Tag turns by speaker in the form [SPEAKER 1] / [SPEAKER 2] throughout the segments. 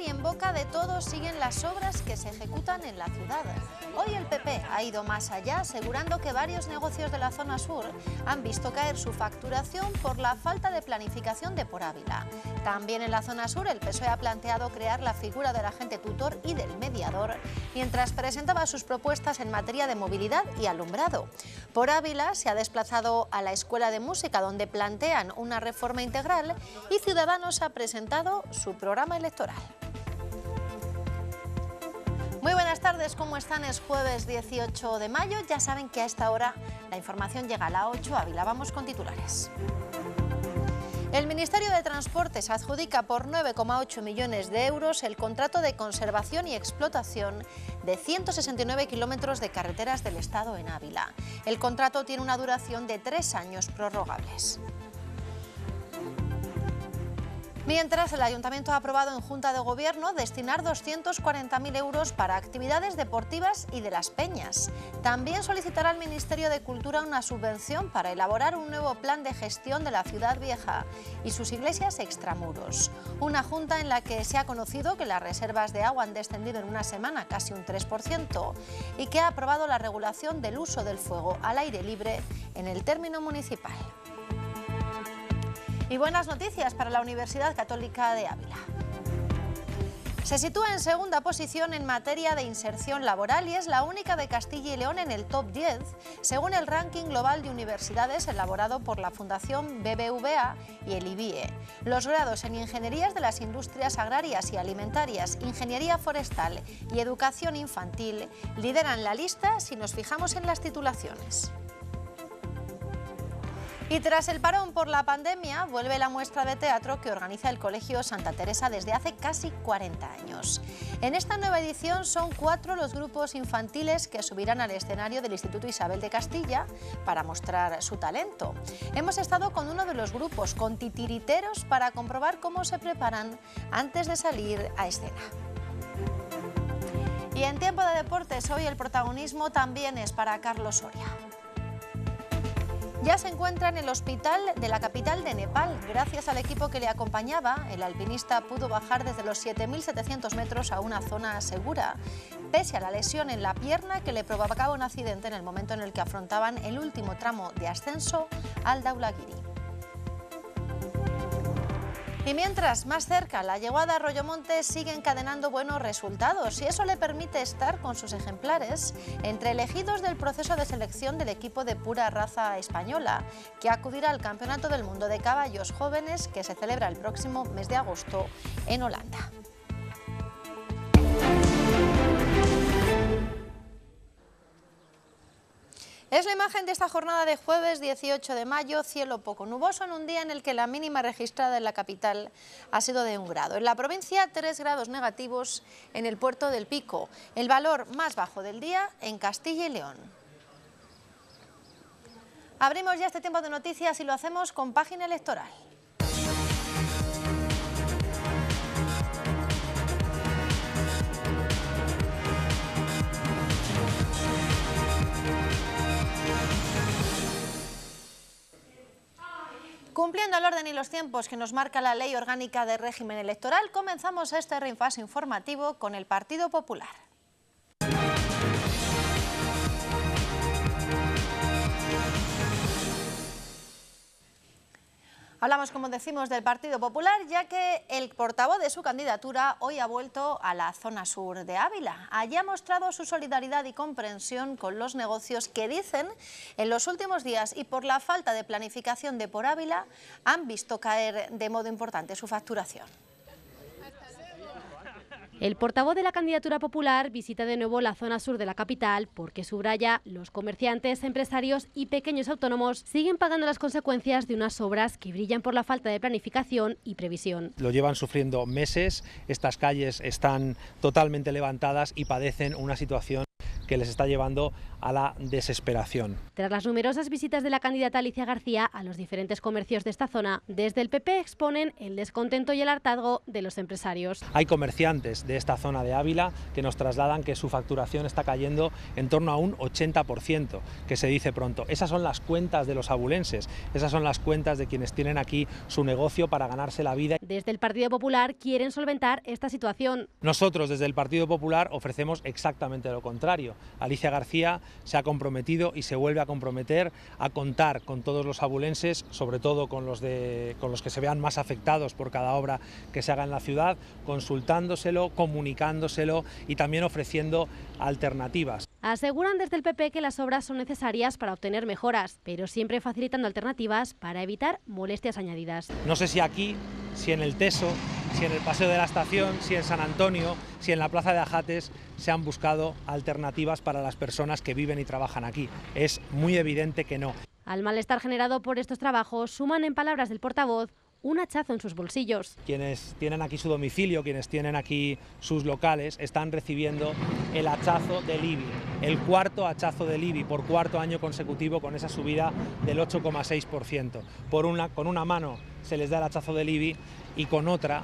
[SPEAKER 1] y en boca de todos siguen las obras que se ejecutan en la ciudad. Hoy el PP ha ido más allá asegurando que varios negocios de la zona sur han visto caer su facturación por la falta de planificación de por Ávila. También en la zona sur el PSOE ha planteado crear la figura del agente tutor y del mediador mientras presentaba sus propuestas en materia de movilidad y alumbrado. Por Ávila se ha desplazado a la Escuela de Música donde plantean una reforma integral y Ciudadanos ha presentado su programa electoral. Muy buenas tardes, ¿cómo están? Es jueves 18 de mayo. Ya saben que a esta hora la información llega a la 8. Ávila, vamos con titulares. El Ministerio de Transportes adjudica por 9,8 millones de euros el contrato de conservación y explotación de 169 kilómetros de carreteras del Estado en Ávila. El contrato tiene una duración de tres años prorrogables. Mientras, el Ayuntamiento ha aprobado en Junta de Gobierno destinar 240.000 euros para actividades deportivas y de las peñas. También solicitará al Ministerio de Cultura una subvención para elaborar un nuevo plan de gestión de la ciudad vieja y sus iglesias extramuros. Una junta en la que se ha conocido que las reservas de agua han descendido en una semana casi un 3% y que ha aprobado la regulación del uso del fuego al aire libre en el término municipal. Y buenas noticias para la Universidad Católica de Ávila. Se sitúa en segunda posición en materia de inserción laboral y es la única de Castilla y León en el top 10, según el ranking global de universidades elaborado por la Fundación BBVA y el IBIE. Los grados en Ingenierías de las Industrias Agrarias y Alimentarias, Ingeniería Forestal y Educación Infantil lideran la lista si nos fijamos en las titulaciones. Y tras el parón por la pandemia, vuelve la muestra de teatro que organiza el Colegio Santa Teresa desde hace casi 40 años. En esta nueva edición son cuatro los grupos infantiles que subirán al escenario del Instituto Isabel de Castilla para mostrar su talento. Hemos estado con uno de los grupos, con titiriteros, para comprobar cómo se preparan antes de salir a escena. Y en tiempo de deportes, hoy el protagonismo también es para Carlos Soria ya se encuentra en el hospital de la capital de Nepal. Gracias al equipo que le acompañaba, el alpinista pudo bajar desde los 7.700 metros a una zona segura, pese a la lesión en la pierna que le provocaba un accidente en el momento en el que afrontaban el último tramo de ascenso al Daulagiri. Y mientras, más cerca, la llegada a Arroyomonte sigue encadenando buenos resultados y eso le permite estar con sus ejemplares entre elegidos del proceso de selección del equipo de pura raza española, que acudirá al Campeonato del Mundo de Caballos Jóvenes que se celebra el próximo mes de agosto en Holanda. Es la imagen de esta jornada de jueves 18 de mayo, cielo poco nuboso en un día en el que la mínima registrada en la capital ha sido de un grado. En la provincia, tres grados negativos en el puerto del Pico, el valor más bajo del día en Castilla y León. Abrimos ya este tiempo de noticias y lo hacemos con página electoral. Cumpliendo el orden y los tiempos que nos marca la Ley Orgánica de Régimen Electoral, comenzamos este reinfase informativo con el Partido Popular. Hablamos, como decimos, del Partido Popular, ya que el portavoz de su candidatura hoy ha vuelto a la zona sur de Ávila. Allí ha mostrado su solidaridad y comprensión con los negocios que dicen en los últimos días y por la falta de planificación de por Ávila han visto caer de modo importante su facturación.
[SPEAKER 2] El portavoz de la candidatura popular visita de nuevo la zona sur de la capital porque subraya los comerciantes, empresarios y pequeños autónomos siguen pagando las consecuencias de unas obras que brillan por la falta de planificación y previsión.
[SPEAKER 3] Lo llevan sufriendo meses, estas calles están totalmente levantadas y padecen una situación que les está llevando a la desesperación.
[SPEAKER 2] Tras las numerosas visitas de la candidata Alicia García a los diferentes comercios de esta zona, desde el PP exponen el descontento y el hartazgo de los empresarios.
[SPEAKER 3] Hay comerciantes de esta zona de Ávila que nos trasladan que su facturación está cayendo en torno a un 80%, que se dice pronto. Esas son las cuentas de los abulenses, esas son las cuentas de quienes tienen aquí su negocio para ganarse la vida. Desde
[SPEAKER 2] el Partido Popular quieren solventar esta situación.
[SPEAKER 3] Nosotros desde el Partido Popular ofrecemos exactamente lo contrario. Alicia García se ha comprometido y se vuelve a comprometer a contar con todos los abulenses, sobre todo con los, con los que se vean más afectados por cada obra que se haga en la ciudad, consultándoselo, comunicándoselo y también ofreciendo alternativas.
[SPEAKER 2] Aseguran desde el PP que las obras son necesarias para obtener mejoras, pero siempre facilitando alternativas para evitar molestias añadidas.
[SPEAKER 3] No sé si aquí, si en el TESO, si en el Paseo de la Estación, si en San Antonio, si en la Plaza de Ajates se han buscado alternativas para las personas que viven y trabajan aquí. Es muy evidente que no.
[SPEAKER 2] Al malestar generado por estos trabajos suman, en palabras del portavoz, un hachazo en sus bolsillos.
[SPEAKER 3] Quienes tienen aquí su domicilio, quienes tienen aquí sus locales, están recibiendo el hachazo del IBI, el cuarto hachazo del IBI por cuarto año consecutivo con esa subida del 8,6%. una, con una mano se les da el hachazo del IBI y con otra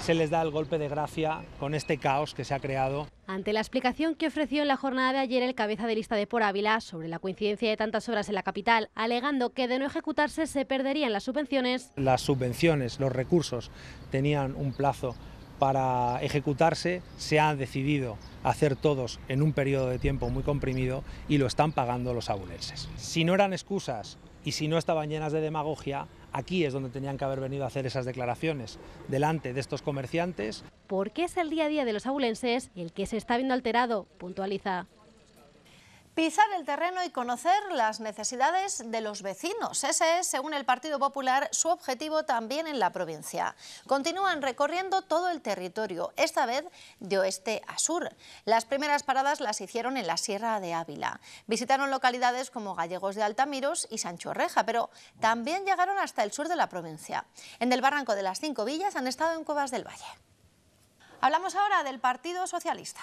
[SPEAKER 3] se les da el golpe de gracia con este caos que se ha creado.
[SPEAKER 2] Ante la explicación que ofreció en la jornada de ayer el cabeza de lista de Por Ávila sobre la coincidencia de tantas obras en la capital, alegando que de no ejecutarse se perderían las subvenciones.
[SPEAKER 3] Las subvenciones, los recursos, tenían un plazo para ejecutarse se ha decidido hacer todos en un periodo de tiempo muy comprimido y lo están pagando los abulenses. Si no eran excusas y si no estaban llenas de demagogia, aquí es donde tenían que haber venido a hacer esas declaraciones, delante de estos comerciantes.
[SPEAKER 2] Porque es el día a día de los abulenses el que se está viendo alterado, puntualiza.
[SPEAKER 1] Pisar el terreno y conocer las necesidades de los vecinos. Ese es, según el Partido Popular, su objetivo también en la provincia. Continúan recorriendo todo el territorio, esta vez de oeste a sur. Las primeras paradas las hicieron en la Sierra de Ávila. Visitaron localidades como Gallegos de Altamiros y Sancho Reja, pero también llegaron hasta el sur de la provincia. En el Barranco de las Cinco Villas han estado en Cuevas del Valle. Hablamos ahora del Partido Socialista.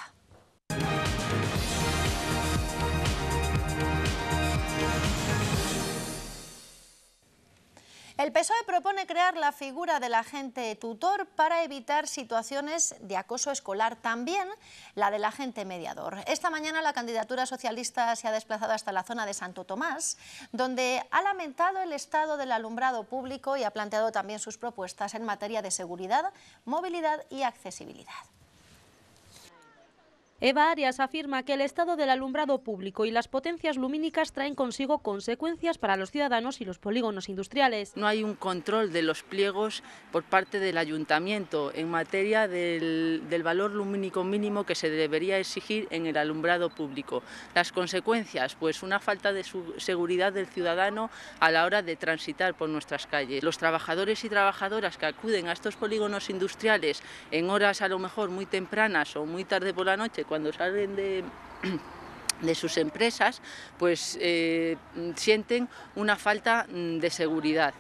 [SPEAKER 1] El PSOE propone crear la figura del agente tutor para evitar situaciones de acoso escolar, también la del agente mediador. Esta mañana la candidatura socialista se ha desplazado hasta la zona de Santo Tomás, donde ha lamentado el estado del alumbrado público y ha planteado también sus propuestas en materia de seguridad, movilidad
[SPEAKER 2] y accesibilidad. Eva Arias afirma que el estado del alumbrado público y las potencias lumínicas traen consigo consecuencias para los ciudadanos y los polígonos industriales. No hay un control de los pliegos por parte del ayuntamiento en
[SPEAKER 1] materia del, valor lumínico mínimo que se debería exigir en el alumbrado público. Las consecuencias, pues una falta de seguridad del ciudadano a la hora de transitar por nuestras calles. Los trabajadores y trabajadoras que acuden a estos polígonos industriales en horas a lo mejor muy tempranas o muy tarde por la noche, cuando salen de, sus empresas, pues eh, sienten una falta mm, de seguridad.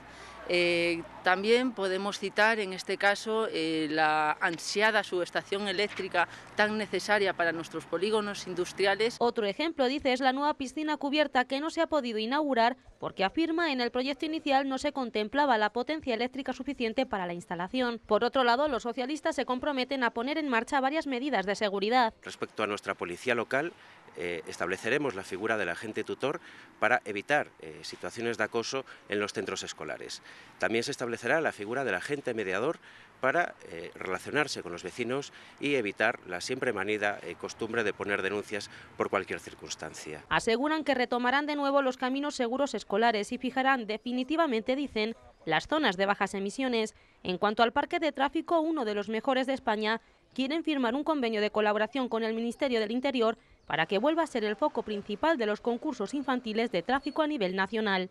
[SPEAKER 1] Eh, también podemos citar en este caso eh, la
[SPEAKER 2] ansiada subestación eléctrica tan necesaria para nuestros polígonos industriales. Otro ejemplo, dice, es la nueva piscina cubierta que no se ha podido inaugurar porque afirma en el proyecto inicial no se contemplaba la potencia eléctrica suficiente para la instalación. Por otro lado, los socialistas se comprometen a poner en marcha varias medidas de seguridad.
[SPEAKER 4] Respecto a nuestra policía local, eh, estableceremos la figura del agente tutor para evitar eh, situaciones de acoso en los centros escolares. También se establecerá la figura del agente mediador para eh, relacionarse con los vecinos y evitar la siempre manida costumbre de poner denuncias por cualquier circunstancia.
[SPEAKER 2] Aseguran que retomarán de nuevo los caminos seguros escolares y fijarán definitivamente, dicen, las zonas de bajas emisiones. En cuanto al parque de tráfico, uno de los mejores de España, quieren firmar un convenio de colaboración con el Ministerio del Interior para que vuelva a ser el foco principal de los concursos infantiles de tráfico a nivel nacional.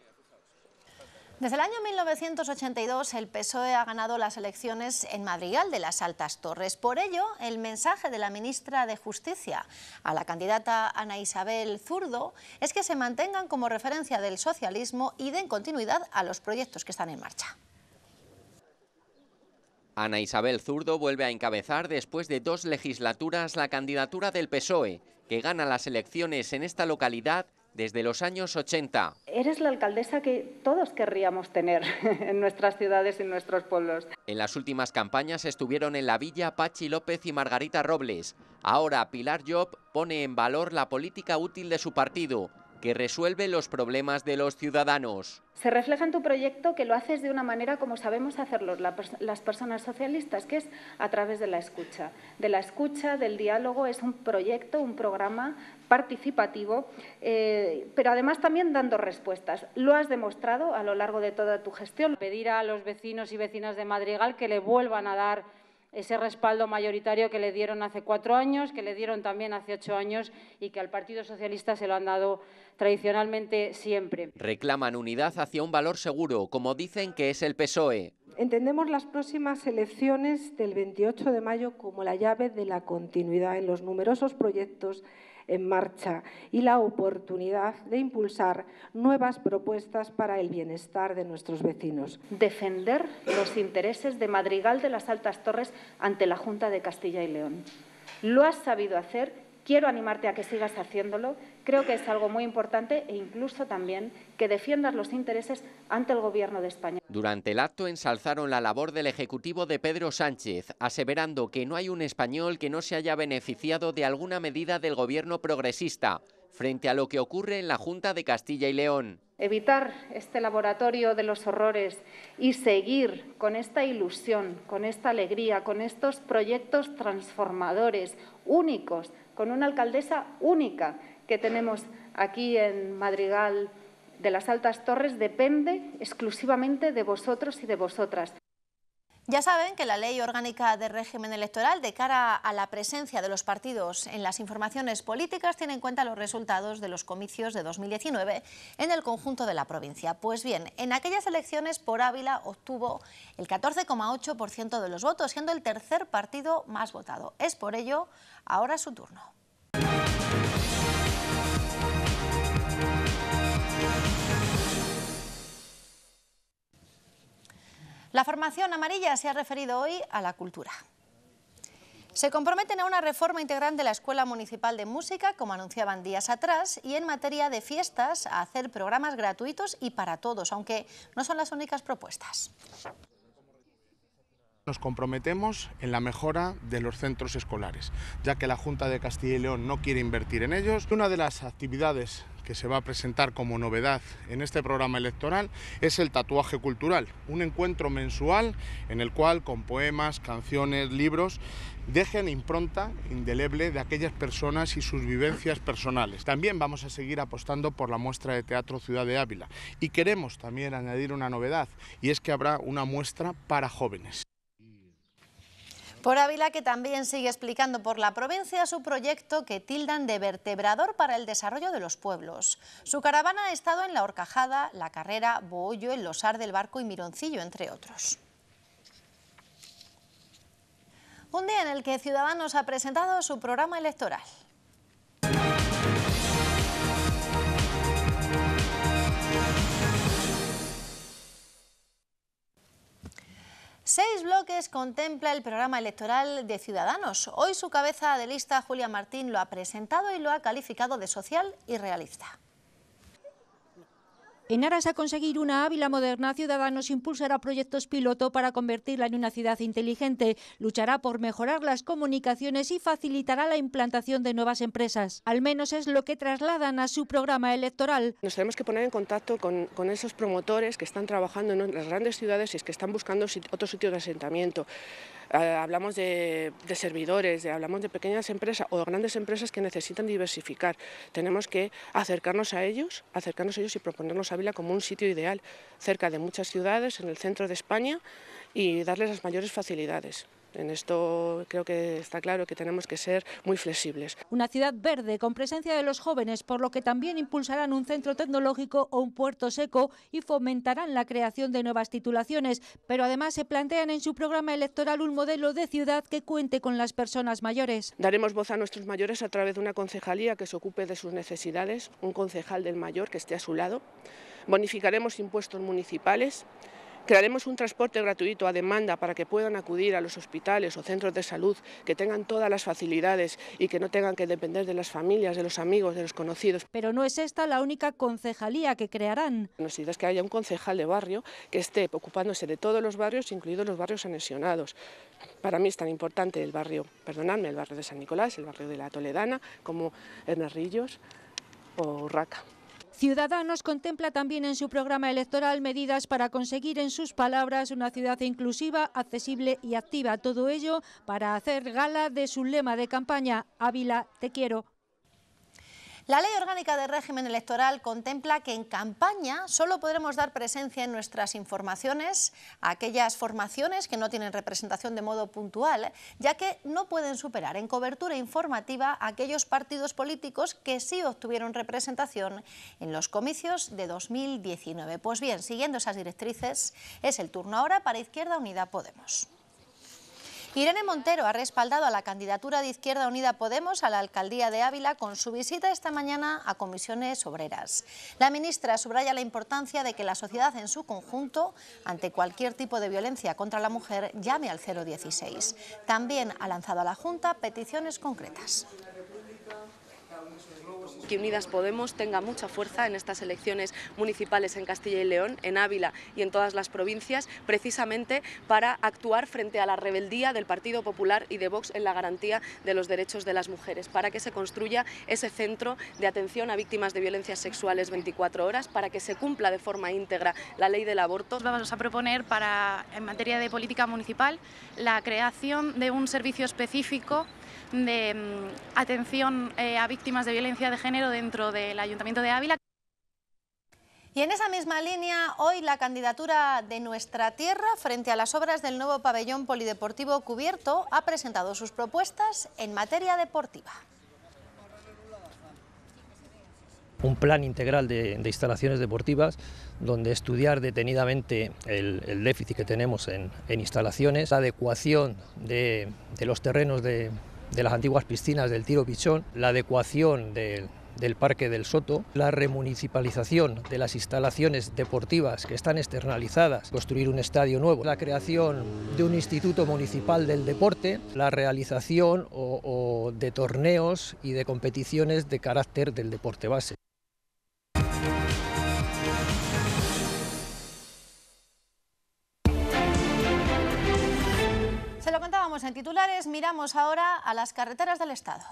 [SPEAKER 1] Desde el año 1982
[SPEAKER 2] el PSOE ha ganado las elecciones en Madrigal de las
[SPEAKER 1] Altas Torres. Por ello, el mensaje de la ministra de Justicia a la candidata Ana Isabel Zurdo es que se mantengan como referencia del socialismo y den continuidad a los proyectos que están en marcha.
[SPEAKER 5] Ana Isabel Zurdo vuelve a encabezar después de dos legislaturas la candidatura del PSOE que gana las elecciones en esta localidad desde los años 80.
[SPEAKER 6] Eres la alcaldesa que todos querríamos tener en nuestras ciudades y en nuestros pueblos.
[SPEAKER 5] En las últimas campañas estuvieron en la villa Pachi López y Margarita Robles. Ahora Pilar Job pone en valor la política útil de su partido que resuelve los problemas de los ciudadanos.
[SPEAKER 6] Se refleja en tu proyecto que lo haces de una manera como sabemos hacerlo las personas socialistas, que es a través de la escucha. De la escucha, del diálogo, es un proyecto, un programa participativo, eh, pero además también dando respuestas. Lo has demostrado a lo largo de toda tu gestión. Pedir a los vecinos y vecinas de Madrigal que le vuelvan a dar ese respaldo mayoritario que le dieron hace cuatro años, que le dieron también hace ocho años y que al Partido Socialista se lo han dado tradicionalmente siempre.
[SPEAKER 5] Reclaman unidad hacia un valor seguro, como dicen que es el PSOE.
[SPEAKER 6] Entendemos las próximas elecciones del 28
[SPEAKER 7] de mayo como la llave de la continuidad en los numerosos proyectos en marcha
[SPEAKER 6] y la oportunidad de impulsar nuevas propuestas para el bienestar de nuestros vecinos. Defender los intereses de Madrigal de las Altas Torres ante la Junta de Castilla y León. Lo has sabido hacer Quiero animarte a que sigas haciéndolo. Creo que es algo muy importante e incluso también que defiendas los intereses ante el Gobierno de España.
[SPEAKER 5] Durante el acto ensalzaron la labor del Ejecutivo de Pedro Sánchez, aseverando que no hay un español que no se haya beneficiado de alguna medida del Gobierno progresista, frente a lo que ocurre en la Junta de Castilla y León.
[SPEAKER 6] Evitar este laboratorio de los horrores y seguir con esta ilusión, con esta alegría, con estos proyectos transformadores únicos con una alcaldesa única que tenemos aquí en Madrigal de las Altas Torres depende exclusivamente de vosotros y de vosotras.
[SPEAKER 1] Ya saben que la Ley Orgánica de Régimen Electoral, de cara a la presencia de los partidos en las informaciones políticas, tiene en cuenta los resultados de los comicios de 2019 en el conjunto de la provincia. Pues bien, en aquellas elecciones por Ávila obtuvo el 14,8% de los votos, siendo el tercer partido más votado. Es por ello ahora su turno. La formación amarilla se ha referido hoy a la cultura. Se comprometen a una reforma integral de la Escuela Municipal de Música, como anunciaban días atrás, y en materia de fiestas a hacer programas gratuitos y para todos, aunque no son las únicas propuestas.
[SPEAKER 4] Nos comprometemos en la mejora de los centros escolares, ya que la Junta de Castilla y León no quiere invertir en ellos. Una de las actividades se va a presentar como novedad en este programa electoral es el tatuaje cultural, un encuentro mensual en el cual con poemas, canciones, libros dejen impronta indeleble de aquellas personas y sus vivencias personales. También vamos a seguir apostando por la muestra de teatro Ciudad de Ávila y queremos también añadir una novedad y es que habrá una muestra para jóvenes.
[SPEAKER 1] Por Ávila, que también sigue explicando por la provincia su proyecto que tildan de vertebrador para el desarrollo de los pueblos. Su caravana ha estado en La Horcajada, La Carrera, Boollo, El Losar del Barco y Mironcillo, entre otros. Un día en el que Ciudadanos ha presentado su programa electoral. Seis bloques contempla el programa electoral de Ciudadanos. Hoy su cabeza de lista, Julia Martín, lo ha presentado y lo ha calificado de social y realista. En aras a conseguir una Ávila
[SPEAKER 8] moderna, Ciudadanos impulsará proyectos piloto para convertirla en una ciudad inteligente, luchará por mejorar las comunicaciones y facilitará la implantación de nuevas empresas. Al menos es lo que
[SPEAKER 9] trasladan a su programa electoral. Nos tenemos que poner en contacto con, esos promotores que están trabajando en las grandes ciudades y que están buscando otro sitio de asentamiento. Eh, hablamos de, servidores, de, hablamos de pequeñas empresas o grandes empresas que necesitan diversificar. Tenemos que acercarnos a ellos, acercarnos a ellos y proponernos a Ávila como un sitio ideal, cerca de muchas ciudades, en el centro de España y darles las mayores facilidades. En esto creo que está claro que tenemos que ser muy flexibles. Una ciudad verde con presencia de los
[SPEAKER 8] jóvenes, por lo que también impulsarán un centro tecnológico o un puerto seco y fomentarán la creación de nuevas titulaciones, pero además se plantean en su programa electoral un modelo de ciudad que
[SPEAKER 9] cuente con las personas mayores. Daremos voz a nuestros mayores a través de una concejalía que se ocupe de sus necesidades, un concejal del mayor que esté a su lado. Bonificaremos impuestos municipales Crearemos un transporte gratuito a demanda para que puedan acudir a los hospitales o centros de salud, que tengan todas las facilidades y que no tengan que depender de las familias, de los amigos, de los conocidos. Pero no es esta la única concejalía que crearán. es que haya un concejal de barrio que esté ocupándose de todos los barrios, incluidos los barrios anexionados. Para mí es tan importante el barrio, perdonadme, el barrio de San Nicolás, el barrio de la Toledana, como Hernarrillos o Urraca. Ciudadanos contempla también en su programa electoral medidas
[SPEAKER 8] para conseguir, en sus palabras, una ciudad inclusiva, accesible y activa. Todo ello
[SPEAKER 1] para hacer gala de su lema de campaña, Ávila, te quiero, la Ley Orgánica de Régimen Electoral contempla que en campaña solo podremos dar presencia en nuestras informaciones a aquellas formaciones que no tienen representación de modo puntual, ya que no pueden superar en cobertura informativa a aquellos partidos políticos que sí obtuvieron representación en los comicios de 2019. Pues bien, siguiendo esas directrices, es el turno ahora para Izquierda Unida Podemos. Irene Montero ha respaldado a la candidatura de Izquierda Unida Podemos a la alcaldía de Ávila con su visita esta mañana a comisiones obreras. La ministra subraya la importancia de que la sociedad en su conjunto, ante cualquier tipo de violencia contra la mujer, llame al 016. También ha lanzado a la Junta peticiones
[SPEAKER 2] concretas que Unidas Podemos tenga mucha fuerza en estas elecciones municipales en Castilla y León, en Ávila y en todas las provincias, precisamente para actuar frente a la rebeldía del Partido Popular y de Vox en la garantía de los derechos de las mujeres, para que se construya ese centro de atención a víctimas de violencias sexuales 24 horas, para que se cumpla de forma íntegra la ley del aborto. Vamos a proponer para, en materia de política municipal, la creación de un
[SPEAKER 1] servicio específico de mm, atención eh, a víctimas de violencia de género dentro del Ayuntamiento de Ávila. Y en esa misma línea, hoy la candidatura de Nuestra Tierra frente a las obras del nuevo pabellón polideportivo cubierto ha presentado sus propuestas en materia deportiva.
[SPEAKER 3] un plan integral de, instalaciones deportivas donde estudiar detenidamente el, déficit que tenemos en, instalaciones, adecuación de los terrenos de, de las antiguas piscinas del Tiro Pichón, la adecuación del Parque del Soto, la remunicipalización de las instalaciones deportivas que están externalizadas, construir un estadio nuevo, la creación de un instituto municipal del deporte, la realización de torneos y de competiciones de carácter del deporte base.
[SPEAKER 1] en titulares, miramos ahora a las carreteras del Estado.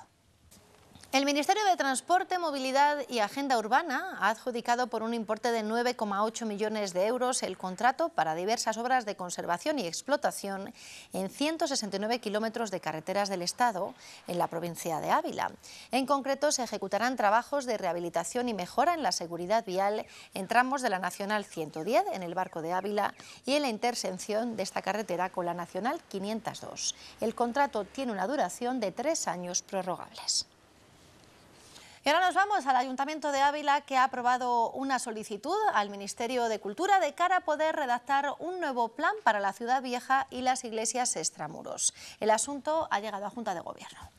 [SPEAKER 1] El Ministerio de Transporte, Movilidad y Agenda Urbana ha adjudicado por un importe de 9,8 millones de euros el contrato para diversas obras de conservación y explotación en 169 kilómetros de carreteras del Estado en la provincia de Ávila. En concreto, se ejecutarán trabajos de rehabilitación y mejora en la seguridad vial en tramos de la Nacional 110 en el Barco de Ávila y en la intersección de esta carretera con la Nacional 502. El contrato tiene una duración de tres años prorrogables ahora nos vamos al Ayuntamiento de Ávila que ha aprobado una solicitud al Ministerio de Cultura de cara a poder redactar un nuevo plan para la ciudad vieja y las iglesias extramuros. El asunto ha llegado a Junta de Gobierno.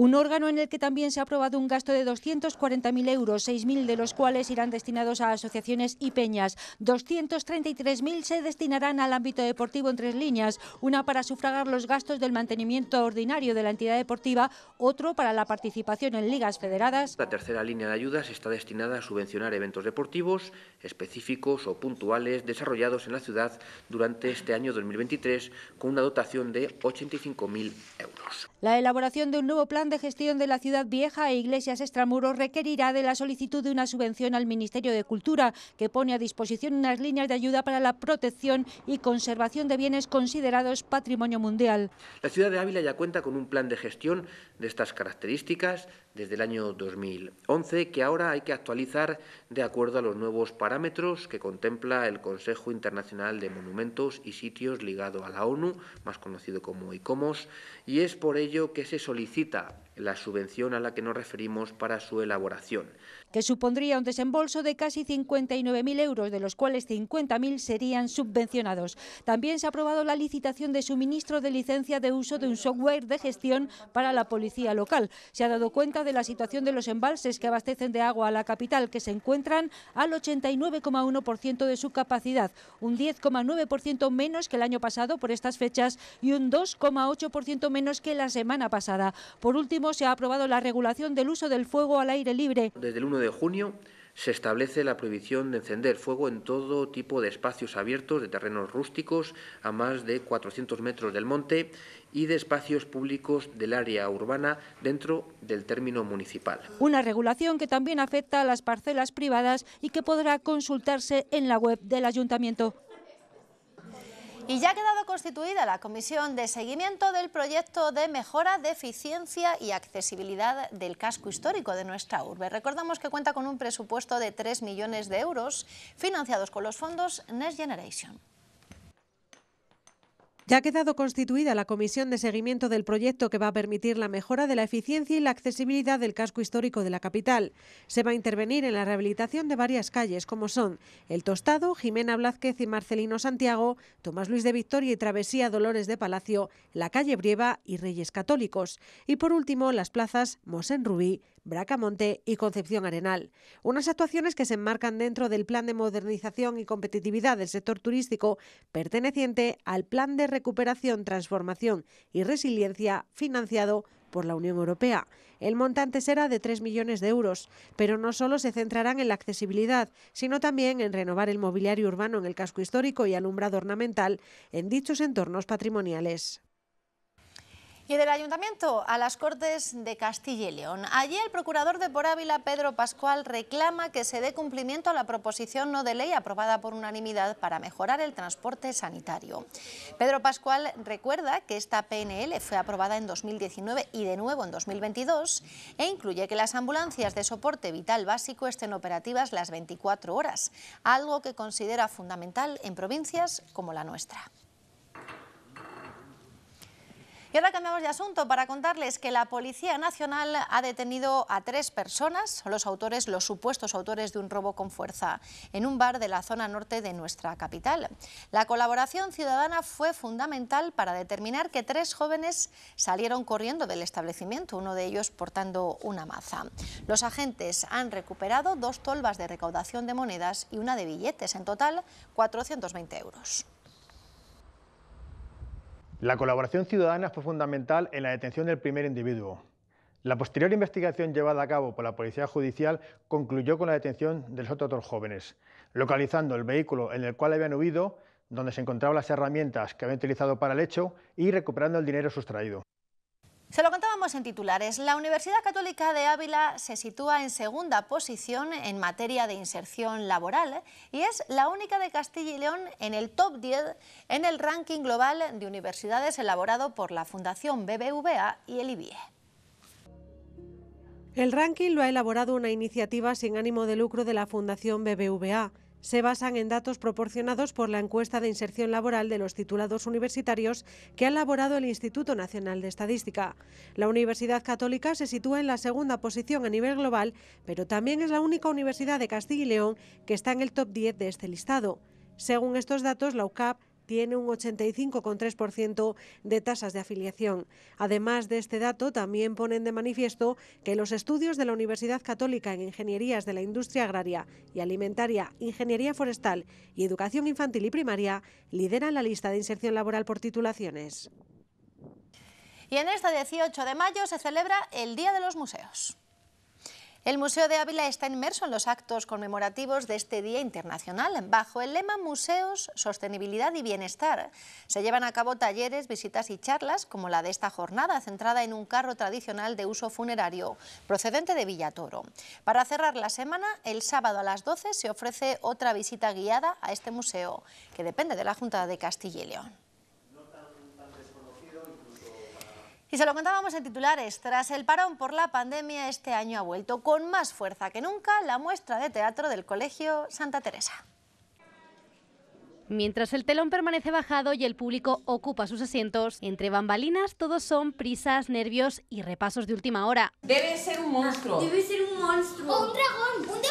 [SPEAKER 8] Un órgano en el que también se ha aprobado un gasto de 240.000 euros, 6.000 de los cuales irán destinados a asociaciones y peñas. 233.000 se destinarán al ámbito deportivo en tres líneas, una para sufragar los gastos del mantenimiento ordinario de la entidad deportiva, otro para la participación en ligas federadas.
[SPEAKER 4] La tercera línea de ayudas está destinada a subvencionar eventos deportivos específicos o puntuales desarrollados en la ciudad durante este año 2023 con una dotación de 85.000 euros.
[SPEAKER 8] La elaboración de un nuevo plan de gestión de la ciudad vieja e iglesias extramuros requerirá de la solicitud de una subvención al Ministerio de Cultura, que pone a disposición unas líneas de ayuda para la protección y conservación de bienes considerados patrimonio mundial.
[SPEAKER 4] La ciudad de Ávila ya cuenta con un plan de gestión de estas características desde el año 2011 que ahora hay que actualizar de acuerdo a los nuevos parámetros que contempla el Consejo Internacional de Monumentos y Sitios ligado a la ONU, más conocido como ICOMOS, y es por ello que se solicita la subvención a la que nos referimos para su elaboración
[SPEAKER 8] que supondría un desembolso de casi 59.000 euros, de los cuales 50.000 serían subvencionados. También se ha aprobado la licitación de suministro de licencia de uso de un software de gestión para la policía local. Se ha dado cuenta de la situación de los embalses que abastecen de agua a la capital, que se encuentran al 89,1% de su capacidad, un 10,9% menos que el año pasado por estas fechas y un 2,8% menos que la semana pasada. Por último, se ha aprobado la regulación del uso del fuego al aire libre
[SPEAKER 4] de junio se establece la prohibición de encender fuego en todo tipo de espacios abiertos de terrenos rústicos a más de 400 metros del monte y de espacios públicos del área urbana dentro del término municipal.
[SPEAKER 8] Una regulación que también afecta a las parcelas privadas y que podrá consultarse en
[SPEAKER 1] la web del ayuntamiento. Y ya ha quedado constituida la Comisión de Seguimiento del Proyecto de Mejora de Eficiencia y Accesibilidad del Casco Histórico de nuestra urbe. Recordamos que cuenta con un presupuesto de 3 millones de euros financiados con los fondos Next Generation.
[SPEAKER 7] Ya ha quedado constituida la comisión de seguimiento del proyecto que va a permitir la mejora de la eficiencia y la accesibilidad del casco histórico de la capital. Se va a intervenir en la rehabilitación de varias calles, como son El Tostado, Jimena Blázquez y Marcelino Santiago, Tomás Luis de Victoria y Travesía Dolores de Palacio, la calle Brieva y Reyes Católicos. Y por último, las plazas Mosén Rubí, Bracamonte y Concepción Arenal. Unas actuaciones que se enmarcan dentro del Plan de Modernización y Competitividad del Sector Turístico, perteneciente al Plan de Recuperación, Transformación y Resiliencia, financiado por la Unión Europea. El montante será de 3 millones de euros, pero no solo se centrarán en la accesibilidad, sino también en renovar el mobiliario urbano en el casco histórico y alumbrado ornamental en dichos entornos patrimoniales.
[SPEAKER 1] Y del Ayuntamiento a las Cortes de Castilla y León. Allí el procurador de Por Ávila, Pedro Pascual, reclama que se dé cumplimiento a la proposición no de ley aprobada por unanimidad para mejorar el transporte sanitario. Pedro Pascual recuerda que esta PNL fue aprobada en 2019 y de nuevo en 2022 e incluye que las ambulancias de soporte vital básico estén operativas las 24 horas, algo que considera fundamental en provincias como la nuestra. Y ahora cambiamos de asunto para contarles que la Policía Nacional ha detenido a tres personas, los autores, los supuestos autores de un robo con fuerza, en un bar de la zona norte de nuestra capital. La colaboración ciudadana fue fundamental para determinar que tres jóvenes salieron corriendo del establecimiento, uno de ellos portando una maza. Los agentes han recuperado dos tolvas de recaudación de monedas y una de billetes, en total 420 euros.
[SPEAKER 4] La colaboración ciudadana fue fundamental en la detención del primer individuo. La posterior investigación llevada a cabo por la Policía Judicial concluyó con la detención de los otros dos jóvenes, localizando el vehículo en el cual habían huido, donde se encontraban las herramientas que habían utilizado para el hecho y recuperando el dinero sustraído.
[SPEAKER 1] Se lo contábamos en titulares. La Universidad Católica de Ávila se sitúa en segunda posición en materia de inserción laboral y es la única de Castilla y León en el top 10 en el ranking global de universidades elaborado por la Fundación BBVA y el IBIE.
[SPEAKER 7] El ranking lo ha elaborado una iniciativa sin ánimo de lucro de la Fundación BBVA se basan en datos proporcionados por la encuesta de inserción laboral de los titulados universitarios que ha elaborado el Instituto Nacional de Estadística. La Universidad Católica se sitúa en la segunda posición a nivel global, pero también es la única universidad de Castilla y León que está en el top 10 de este listado. Según estos datos, la UCAP tiene un 85,3% de tasas de afiliación. Además de este dato, también ponen de manifiesto que los estudios de la Universidad Católica en Ingenierías de la Industria Agraria y Alimentaria, Ingeniería Forestal y Educación Infantil y Primaria lideran la lista de inserción laboral por titulaciones.
[SPEAKER 1] Y en este 18 de mayo se celebra el Día de los Museos. El Museo de Ávila está inmerso en los actos conmemorativos de este Día Internacional. Bajo el lema Museos, Sostenibilidad y Bienestar, se llevan a cabo talleres, visitas y charlas, como la de esta jornada, centrada en un carro tradicional de uso funerario procedente de Villatoro. Para cerrar la semana, el sábado a las 12 se ofrece otra visita guiada a este museo, que depende de la Junta de Castilla y León. Y se lo contábamos en titulares, tras el parón por la pandemia este año ha vuelto con más fuerza que nunca la muestra de teatro del Colegio Santa Teresa.
[SPEAKER 2] Mientras el telón permanece bajado y el público ocupa sus asientos, entre bambalinas todos son prisas, nervios y repasos de última hora. Debe ser un monstruo. Debe ser un monstruo. O un dragón. Un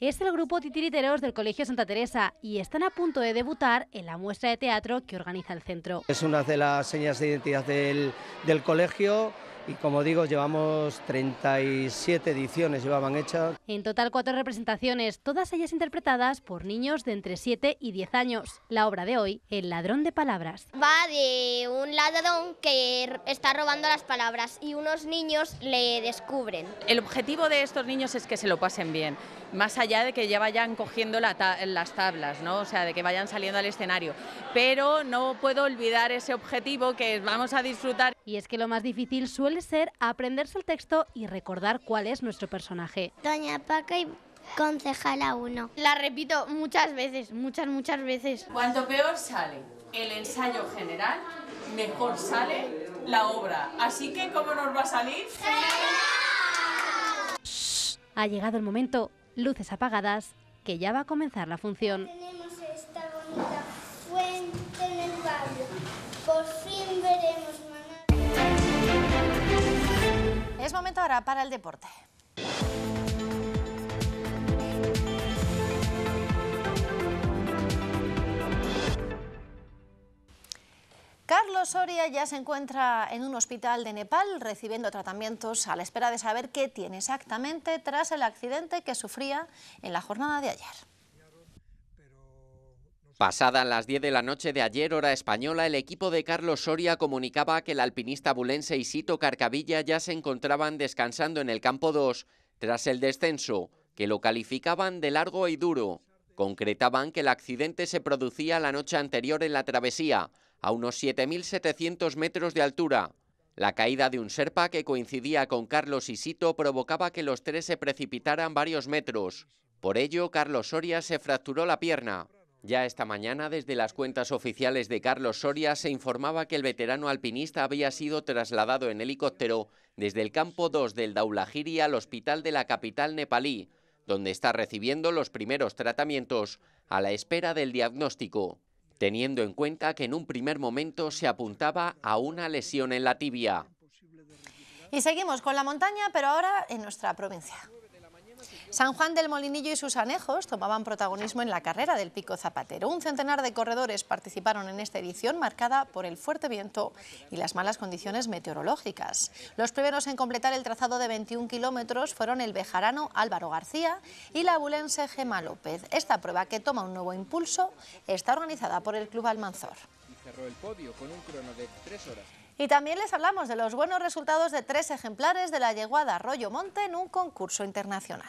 [SPEAKER 2] es el grupo Titiriteros del Colegio Santa Teresa y están a punto de debutar en la muestra de teatro que organiza el centro.
[SPEAKER 4] Es una de las señas de identidad del, del colegio y como digo, llevamos 37 ediciones, llevaban hechas.
[SPEAKER 2] En total cuatro representaciones, todas ellas interpretadas por niños de entre 7 y 10 años. La obra de hoy, El ladrón de palabras. Va de un ladrón que está robando las palabras y unos niños le descubren. El objetivo de estos niños es que se lo pasen bien, más allá de que ya vayan cogiendo la las tablas, ¿no? o sea, de que vayan saliendo al escenario. Pero no puedo olvidar ese objetivo que vamos a disfrutar. Y es que lo más difícil suele ser aprenderse el texto y recordar cuál es nuestro personaje. Doña Paca y concejala uno. La repito muchas veces, muchas, muchas veces. Cuanto
[SPEAKER 9] peor sale el ensayo general, mejor sale la obra. Así que, ¿cómo nos va a salir?
[SPEAKER 2] Ha llegado el momento, luces apagadas, que ya va a comenzar la función.
[SPEAKER 1] momento ahora para el deporte. Carlos Soria ya se encuentra en un hospital de Nepal recibiendo tratamientos a la espera de saber qué tiene exactamente tras el accidente que sufría en la jornada de ayer.
[SPEAKER 5] Pasadas las 10 de la noche de ayer, hora española, el equipo de Carlos Soria comunicaba que el alpinista bulense Isito Carcavilla ya se encontraban descansando en el campo 2 tras el descenso, que lo calificaban de largo y duro. Concretaban que el accidente se producía la noche anterior en la travesía, a unos 7.700 metros de altura. La caída de un serpa que coincidía con Carlos Isito provocaba que los tres se precipitaran varios metros. Por ello, Carlos Soria se fracturó la pierna. Ya esta mañana, desde las cuentas oficiales de Carlos Soria, se informaba que el veterano alpinista había sido trasladado en helicóptero desde el campo 2 del Daulagiri al hospital de la capital nepalí, donde está recibiendo los primeros tratamientos a la espera del diagnóstico, teniendo en cuenta que en un primer momento se apuntaba a una lesión en la tibia.
[SPEAKER 1] Y seguimos con la montaña, pero ahora en nuestra provincia. San Juan del Molinillo y sus anejos tomaban protagonismo en la carrera del Pico Zapatero. Un centenar de corredores participaron en esta edición marcada por el fuerte viento y las malas condiciones meteorológicas. Los primeros en completar el trazado de 21 kilómetros fueron el bejarano Álvaro García y la abulense Gema López. Esta prueba que toma un nuevo impulso está organizada por el Club Almanzor. Y también les hablamos de los buenos resultados de tres ejemplares de la yeguada Arroyo Monte en un concurso internacional.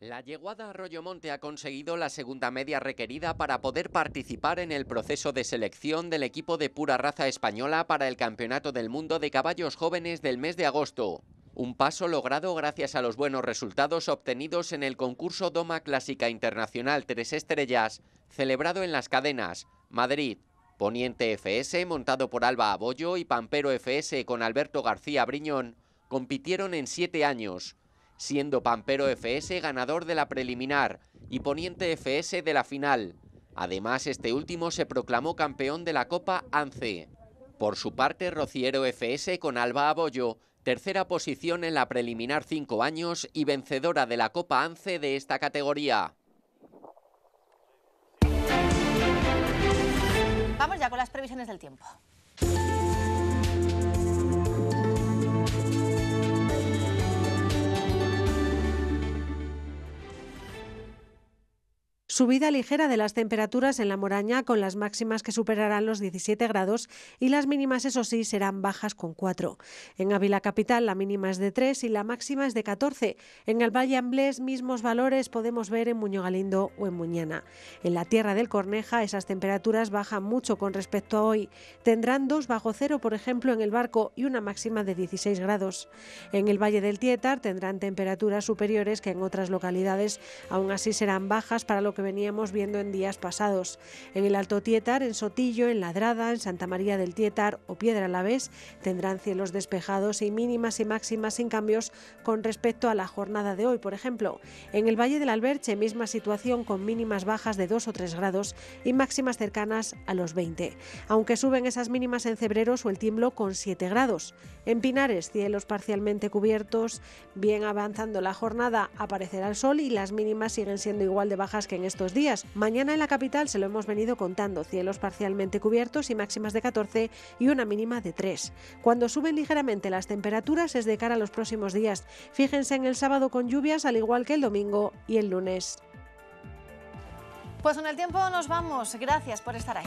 [SPEAKER 5] La yeguada Arroyomonte ha conseguido la segunda media requerida para poder participar en el proceso de selección del equipo de pura raza española para el Campeonato del Mundo de Caballos Jóvenes del mes de agosto. Un paso logrado gracias a los buenos resultados obtenidos en el concurso Doma Clásica Internacional Tres Estrellas, celebrado en Las Cadenas, Madrid. Poniente FS, montado por Alba Abollo, y Pampero FS con Alberto García Briñón, compitieron en siete años, siendo Pampero FS ganador de la preliminar y Poniente FS de la final. Además, este último se proclamó campeón de la Copa ANCE. Por su parte, Rociero FS con Alba Aboyo, tercera posición en la preliminar 5 años y vencedora de la Copa ANCE de esta categoría.
[SPEAKER 1] Vamos ya con las previsiones del tiempo.
[SPEAKER 7] Subida ligera de las temperaturas en la Moraña con las máximas que superarán los 17 grados y las mínimas, eso sí, serán bajas con 4. En Ávila Capital la mínima es de 3 y la máxima es de 14. En el Valle Amblés mismos valores podemos ver en Muño Galindo o en Muñana. En la Tierra del Corneja esas temperaturas bajan mucho con respecto a hoy. Tendrán 2 bajo cero, por ejemplo, en el barco y una máxima de 16 grados. En el Valle del Tietar tendrán temperaturas superiores que en otras localidades, aún así serán bajas para lo que veníamos viendo en días pasados. En el Alto Tietar, en Sotillo, en Ladrada, en Santa María del Tietar o Piedra Alavés tendrán cielos despejados y mínimas y máximas sin cambios con respecto a la jornada de hoy, por ejemplo. En el Valle del Alberche, misma situación con mínimas bajas de 2 o 3 grados y máximas cercanas a los 20. Aunque suben esas mínimas en Cebreros o el Tiemblo con 7 grados. En Pinares, cielos parcialmente cubiertos, bien avanzando la jornada aparecerá el sol y las mínimas siguen siendo igual de bajas que en este días. Mañana en la capital se lo hemos venido contando, cielos parcialmente cubiertos y máximas de 14 y una mínima de 3. Cuando suben ligeramente las temperaturas es de cara a los próximos días. Fíjense en el sábado con lluvias al igual que el domingo y el lunes.
[SPEAKER 1] Pues con el tiempo nos vamos. Gracias por estar ahí.